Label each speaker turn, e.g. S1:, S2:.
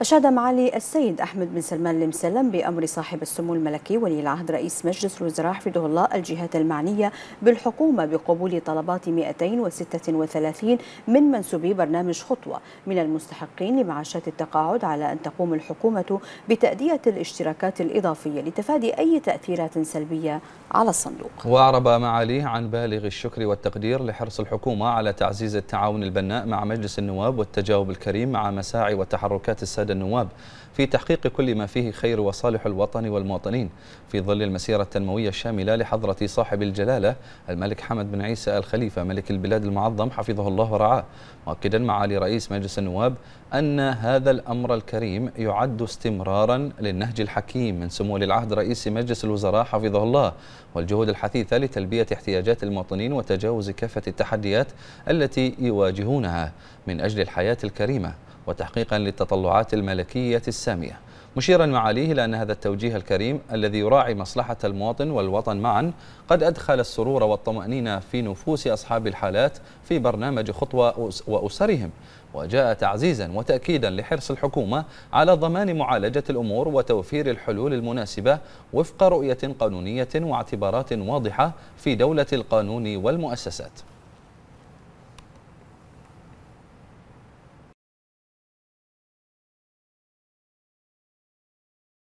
S1: أشاد معالي السيد أحمد بن سلمان المسلم بأمر صاحب السمو الملكي ولي العهد رئيس مجلس الوزراء حفظه الله الجهات المعنية بالحكومة بقبول طلبات 236 من منسوبي برنامج خطوة من المستحقين لمعاشات التقاعد على أن تقوم الحكومة بتأدية الاشتراكات الإضافية لتفادي أي تأثيرات سلبية على الصندوق
S2: وأعرب معاليه عن بالغ الشكر والتقدير لحرص الحكومة على تعزيز التعاون البناء مع مجلس النواب والتجاوب الكريم مع مساعي وتحركات السادة السادة النواب في تحقيق كل ما فيه خير وصالح الوطن والمواطنين في ظل المسيرة التنموية الشاملة لحضرة صاحب الجلالة الملك حمد بن عيسى الخليفة ملك البلاد المعظم حفظه الله ورعاه مؤكدا معالي رئيس مجلس النواب أن هذا الأمر الكريم يعد استمرارا للنهج الحكيم من سمو ولي العهد رئيس مجلس الوزراء حفظه الله والجهود الحثيثة لتلبية احتياجات المواطنين وتجاوز كافة التحديات التي يواجهونها من أجل الحياة الكريمة وتحقيقا للتطلعات الملكية السامية مشيرا معاليه إلى أن هذا التوجيه الكريم الذي يراعي مصلحة المواطن والوطن معا قد أدخل السرور والطمأنينة في نفوس أصحاب الحالات في برنامج خطوة وأسرهم وجاء تعزيزا وتأكيدا لحرص الحكومة على ضمان معالجة الأمور وتوفير الحلول المناسبة وفق رؤية قانونية واعتبارات واضحة في دولة القانون والمؤسسات